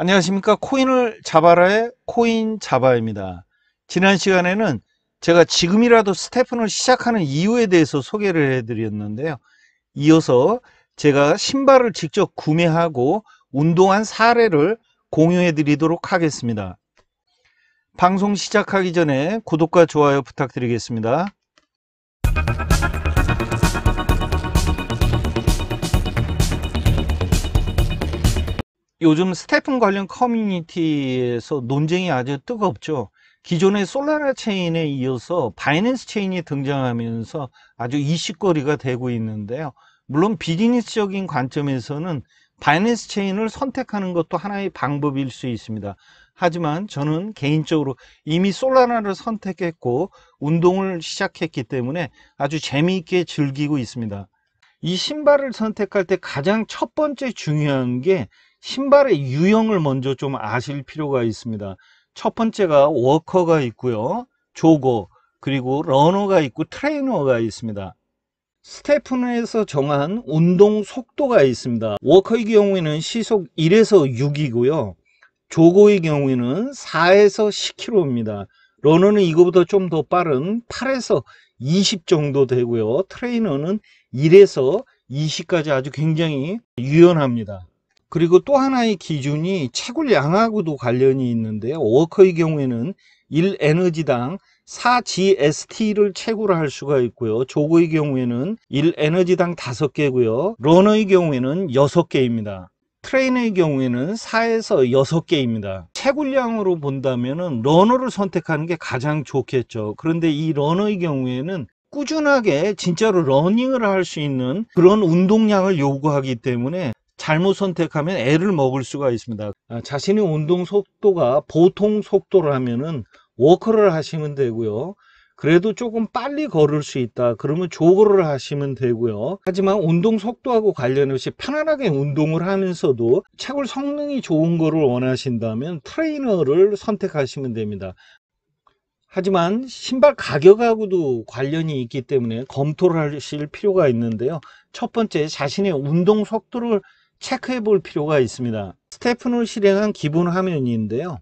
안녕하십니까 코인을 잡아라의 코인 잡아입니다 지난 시간에는 제가 지금이라도 스테픈을 시작하는 이유에 대해서 소개를 해드렸는데요 이어서 제가 신발을 직접 구매하고 운동한 사례를 공유해 드리도록 하겠습니다 방송 시작하기 전에 구독과 좋아요 부탁드리겠습니다 요즘 스태프 관련 커뮤니티에서 논쟁이 아주 뜨겁죠. 기존의 솔라라 체인에 이어서 바이낸스 체인이 등장하면서 아주 이슈거리가 되고 있는데요. 물론 비즈니스적인 관점에서는 바이낸스 체인을 선택하는 것도 하나의 방법일 수 있습니다. 하지만 저는 개인적으로 이미 솔라나를 선택했고 운동을 시작했기 때문에 아주 재미있게 즐기고 있습니다. 이 신발을 선택할 때 가장 첫 번째 중요한 게 신발의 유형을 먼저 좀 아실 필요가 있습니다. 첫 번째가 워커가 있고요. 조거, 그리고 러너가 있고 트레이너가 있습니다. 스테픈에서 프 정한 운동 속도가 있습니다. 워커의 경우에는 시속 1에서 6이고요. 조거의 경우에는 4에서 10km입니다. 러너는 이거보다 좀 더 빠른 8에서 20 정도 되고요. 트레이너는 1에서 20까지 아주 굉장히 유연합니다. 그리고 또 하나의 기준이 채굴 양하고도 관련이 있는데요. 워커의 경우에는 1에너지당 4GST를 채굴할 수가 있고요. 조그의 경우에는 1에너지당 5개고요. 러너의 경우에는 6개입니다. 트레인의 경우에는 4에서 6개입니다. 채굴량으로 본다면 러너를 선택하는 게 가장 좋겠죠. 그런데 이 러너의 경우에는 꾸준하게 진짜로 러닝을 할 수 있는 그런 운동량을 요구하기 때문에 잘못 선택하면 애를 먹을 수가 있습니다. 아, 자신의 운동 속도가 보통 속도라면은 워커를 하시면 되고요. 그래도 조금 빨리 걸을 수 있다 그러면 조거를 하시면 되고요 하지만 운동 속도하고 관련없이 편안하게 운동을 하면서도 채굴 성능이 좋은 것을 원하신다면 트레이너를 선택하시면 됩니다 하지만 신발 가격하고도 관련이 있기 때문에 검토를 하실 필요가 있는데요 첫 번째 자신의 운동 속도를 체크해 볼 필요가 있습니다. 스테프을 실행한 기본 화면인데요.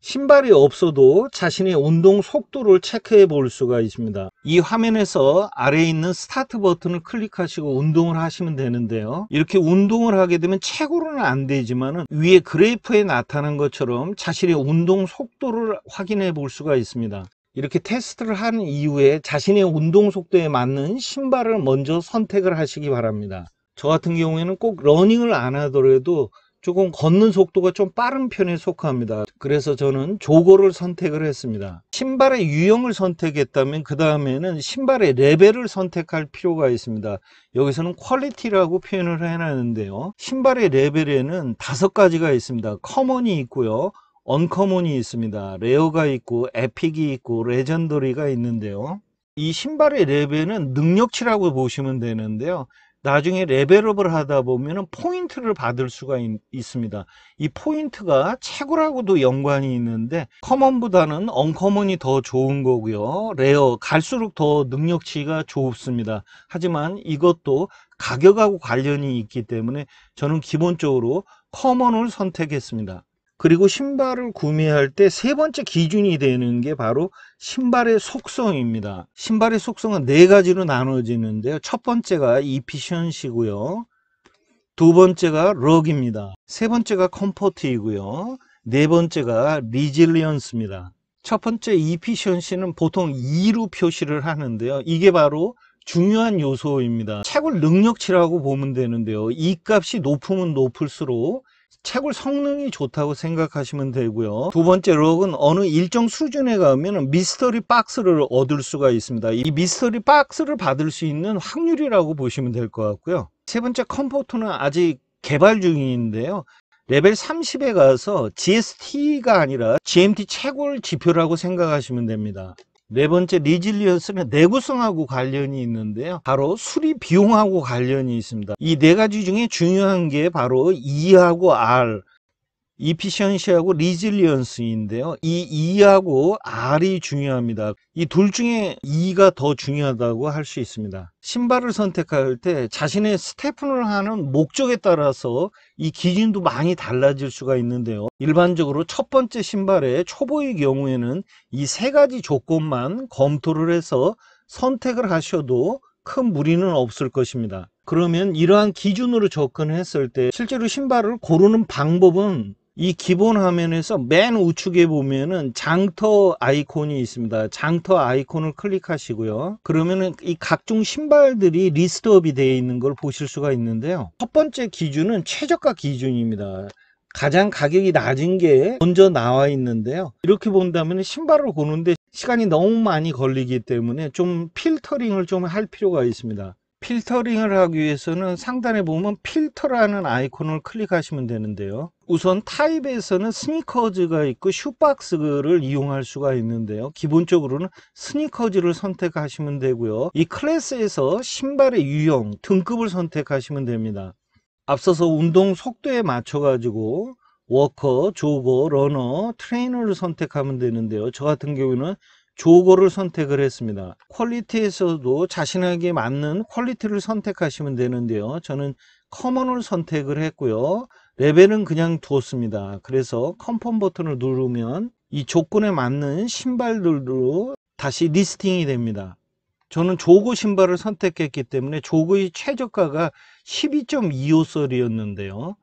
신발이 없어도 자신의 운동 속도를 체크해 볼 수가 있습니다. 이 화면에서 아래에 있는 스타트 버튼을 클릭하시고 운동을 하시면 되는데요. 이렇게 운동을 하게 되면 최고로는 안 되지만 위에 그래프에 나타난 것처럼 자신의 운동 속도를 확인해 볼 수가 있습니다. 이렇게 테스트를 한 이후에 자신의 운동 속도에 맞는 신발을 먼저 선택을 하시기 바랍니다. 저 같은 경우에는 꼭 러닝을 안 하더라도 조금 걷는 속도가 좀 빠른 편에 속합니다 그래서 저는 조거를 선택을 했습니다 신발의 유형을 선택했다면 그 다음에는 신발의 레벨을 선택할 필요가 있습니다 여기서는 퀄리티라고 표현을 해놨는데요 신발의 레벨에는 다섯 가지가 있습니다 커먼이 있고요 언커먼이 있습니다 레어가 있고 에픽이 있고 레전더리가 있는데요 이 신발의 레벨은 능력치라고 보시면 되는데요 나중에 레벨업을 하다 보면 포인트를 받을 수가 있, 있습니다. 이 포인트가 채굴하고도 연관이 있는데 커먼보다는 언커먼이 더 좋은 거고요. 레어 갈수록 더 능력치가 좋습니다. 하지만 이것도 가격하고 관련이 있기 때문에 저는 기본적으로 커먼을 선택했습니다. 그리고 신발을 구매할 때 세 번째 기준이 되는 게 바로 신발의 속성입니다. 신발의 속성은 네 가지로 나눠지는데요. 첫 번째가 이피션시고요. 두 번째가 럭입니다. 세 번째가 컴포트이고요. 네 번째가 리질리언스입니다. 첫 번째 이피션시는 보통 2로 표시를 하는데요. 이게 바로 중요한 요소입니다. 채굴 능력치라고 보면 되는데요. 이 값이 높으면 높을수록 채굴 성능이 좋다고 생각하시면 되고요 두 번째 록은 어느 일정 수준에 가면 미스터리 박스를 얻을 수가 있습니다 이 미스터리 박스를 받을 수 있는 확률이라고 보시면 될 것 같고요 세 번째 컴포트는 아직 개발 중인데요 레벨 30에 가서 GST가 아니라 GMT 채굴 지표라고 생각하시면 됩니다 네 번째 리질리언스는 내구성하고 관련이 있는데요. 바로 수리 비용하고 관련이 있습니다. 이 네 가지 중에 중요한 게 바로 E하고 R 이피션시하고 리질리언스인데요. 이 E하고 R이 중요합니다. 이 둘 중에 E가 더 중요하다고 할 수 있습니다. 신발을 선택할 때 자신의 스테프을 하는 목적에 따라서 이 기준도 많이 달라질 수가 있는데요. 일반적으로 첫 번째 신발의 초보의 경우에는 이 세 가지 조건만 검토를 해서 선택을 하셔도 큰 무리는 없을 것입니다. 그러면 이러한 기준으로 접근했을 때 실제로 신발을 고르는 방법은 이 기본 화면에서 맨 우측에 보면은 장터 아이콘이 있습니다. 장터 아이콘을 클릭하시고요. 그러면은 이 각종 신발들이 리스트업이 되어 있는 걸 보실 수가 있는데요. 첫 번째 기준은 최저가 기준입니다. 가장 가격이 낮은 게 먼저 나와 있는데요. 이렇게 본다면 신발을 고는데 시간이 너무 많이 걸리기 때문에 좀 필터링을 좀 할 필요가 있습니다. 필터링을 하기 위해서는 상단에 보면 필터라는 아이콘을 클릭하시면 되는데요 우선 타입에서는 스니커즈가 있고 슈박스를 이용할 수가 있는데요 기본적으로는 스니커즈를 선택하시면 되고요 이 클래스에서 신발의 유형 등급을 선택하시면 됩니다 앞서서 운동 속도에 맞춰 가지고 워커, 조거, 러너, 트레이너를 선택하면 되는데요 저 같은 경우는 조거를 선택을 했습니다. 퀄리티에서도 자신에게 맞는 퀄리티를 선택하시면 되는데요. 저는 커먼을 선택을 했고요. 레벨은 그냥 두었습니다. 그래서 컴펌 버튼을 누르면 이 조건에 맞는 신발들로 다시 리스팅이 됩니다. 저는 조거 신발을 선택했기 때문에 조거의 최저가가 12.254이었는데요.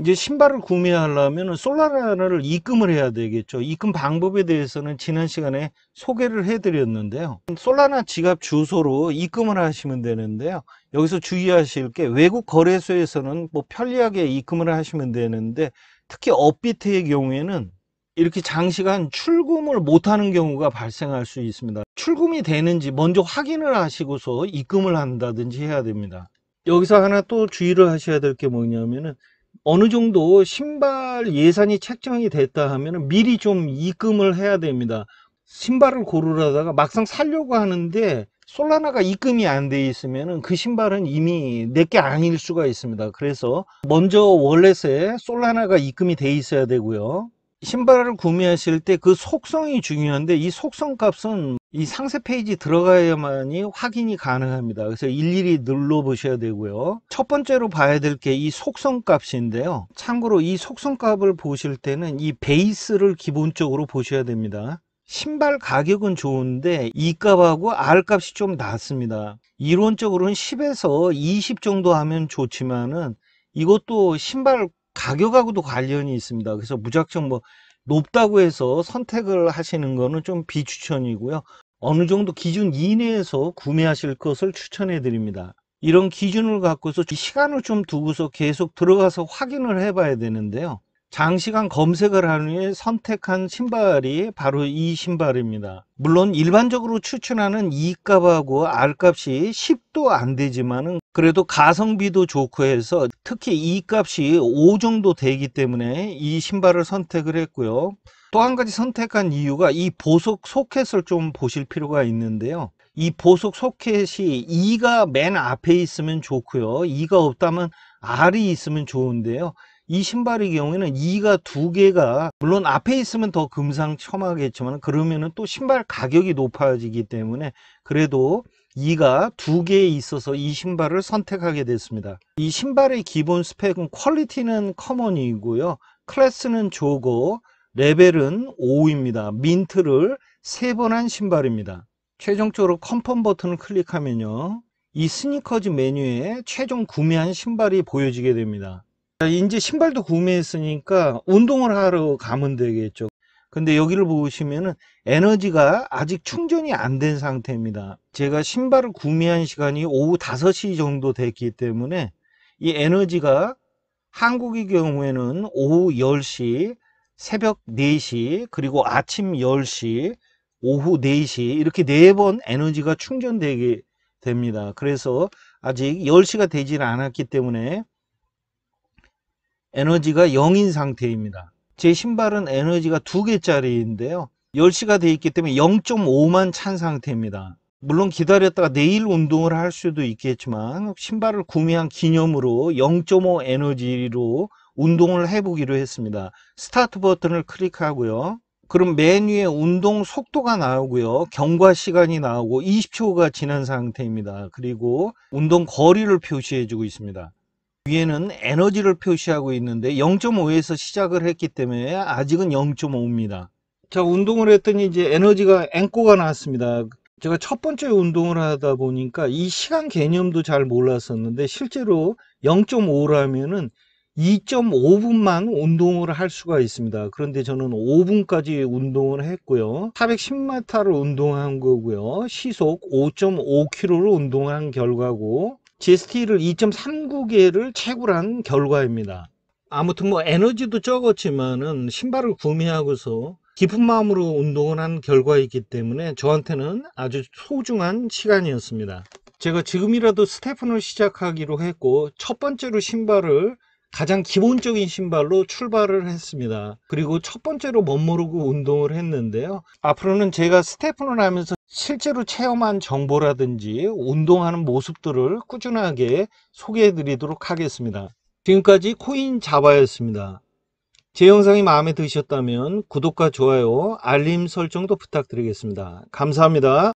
이제 신발을 구매하려면 솔라나를 입금을 해야 되겠죠 입금 방법에 대해서는 지난 시간에 소개를 해드렸는데요 솔라나 지갑 주소로 입금을 하시면 되는데요 여기서 주의하실 게 외국 거래소에서는 뭐 편리하게 입금을 하시면 되는데 특히 업비트의 경우에는 이렇게 장시간 출금을 못하는 경우가 발생할 수 있습니다 출금이 되는지 먼저 확인을 하시고서 입금을 한다든지 해야 됩니다 여기서 하나 또 주의를 하셔야 될 게 뭐냐면은 어느 정도 신발 예산이 책정이 됐다 하면 미리 좀 입금을 해야 됩니다 신발을 고르려다가 막상 살려고 하는데 솔라나가 입금이 안 돼 있으면 그 신발은 이미 내게 아닐 수가 있습니다 그래서 먼저 월렛에 솔라나가 입금이 돼 있어야 되고요 신발을 구매하실 때 그 속성이 중요한데 이 속성 값은 이 상세 페이지 들어가야만이 확인이 가능합니다. 그래서 일일이 눌러보셔야 되고요. 첫 번째로 봐야 될 게 이 속성 값인데요. 참고로 이 속성 값을 보실 때는 이 베이스를 기본적으로 보셔야 됩니다. 신발 가격은 좋은데 이 값하고 R 값이 좀 낮습니다. 이론적으로는 10에서 20 정도 하면 좋지만은 이것도 신발 가격하고도 관련이 있습니다. 그래서 무작정 뭐 높다고 해서 선택을 하시는 거는 좀 비추천이고요. 어느 정도 기준 이내에서 구매하실 것을 추천해 드립니다. 이런 기준을 갖고서 시간을 좀 두고서 계속 들어가서 확인을 해 봐야 되는데요. 장시간 검색을 한 후에 선택한 신발이 바로 이 신발입니다. 물론 일반적으로 추천하는 이값하고알값이 10도 안 되지만 은 그래도 가성비도 좋고 해서 특히 이값이5 정도 되기 때문에 이 신발을 선택을 했고요. 또한 가지 선택한 이유가 이 보석 소켓을 좀 보실 필요가 있는데요. 이 보석 소켓이 2가 맨 앞에 있으면 좋고요. 2가 없다면 R이 있으면 좋은데요. 이 신발의 경우에는 2가 두 개가 물론 앞에 있으면 더 금상첨화겠지만 그러면또 신발 가격이 높아지기 때문에 그래도 2가 두 개 있어서 이 신발을 선택하게 됐습니다. 이 신발의 기본 스펙은 퀄리티는 커먼이고요. 클래스는 조고 레벨은 5입니다. 민트를 3번 한 신발입니다. 최종적으로 컨펌 버튼을 클릭하면요. 이 스니커즈 메뉴에 최종 구매한 신발이 보여지게 됩니다. 이제 신발도 구매했으니까 운동을 하러 가면 되겠죠. 근데 여기를 보시면은 에너지가 아직 충전이 안 된 상태입니다. 제가 신발을 구매한 시간이 오후 5시 정도 됐기 때문에 이 에너지가 한국의 경우에는 오후 10시 새벽 4시, 그리고 아침 10시, 오후 4시 이렇게 네 번 에너지가 충전되게 됩니다. 그래서 아직 10시가 되지 않았기 때문에 에너지가 0인 상태입니다. 제 신발은 에너지가 2개짜리인데요 10시가 돼 있기 때문에 0.5만 찬 상태입니다. 물론 기다렸다가 내일 운동을 할 수도 있겠지만 신발을 구매한 기념으로 0.5 에너지로 운동을 해보기로 했습니다. 스타트 버튼을 클릭하고요. 그럼 맨 위에 운동 속도가 나오고요. 경과 시간이 나오고 20초가 지난 상태입니다. 그리고 운동 거리를 표시해주고 있습니다. 위에는 에너지를 표시하고 있는데 0.5에서 시작을 했기 때문에 아직은 0.5입니다. 자 운동을 했더니 이제 에너지가 앵꼬가 나왔습니다. 제가 첫 번째 운동을 하다 보니까 이 시간 개념도 잘 몰랐었는데 실제로 0.5라면은 2.5분만 운동을 할 수가 있습니다 그런데 저는 5분까지 운동을 했고요 410마타를 운동한 거고요 시속 5 5 k m 를 운동한 결과고 g s t 를 2.39개를 채굴한 결과입니다 아무튼 뭐 에너지도 적었지만은 신발을 구매하고서 깊은 마음으로 운동을 한 결과이기 때문에 저한테는 아주 소중한 시간이었습니다 제가 지금이라도 스테픈을 시작하기로 했고 첫 번째로 신발을 가장 기본적인 신발로 출발을 했습니다. 그리고 첫 번째로 멋모르고 운동을 했는데요. 앞으로는 제가 스태프를 하면서 실제로 체험한 정보라든지 운동하는 모습들을 꾸준하게 소개해 드리도록 하겠습니다. 지금까지 코인 자바였습니다. 제 영상이 마음에 드셨다면 구독과 좋아요, 알림 설정도 부탁드리겠습니다. 감사합니다.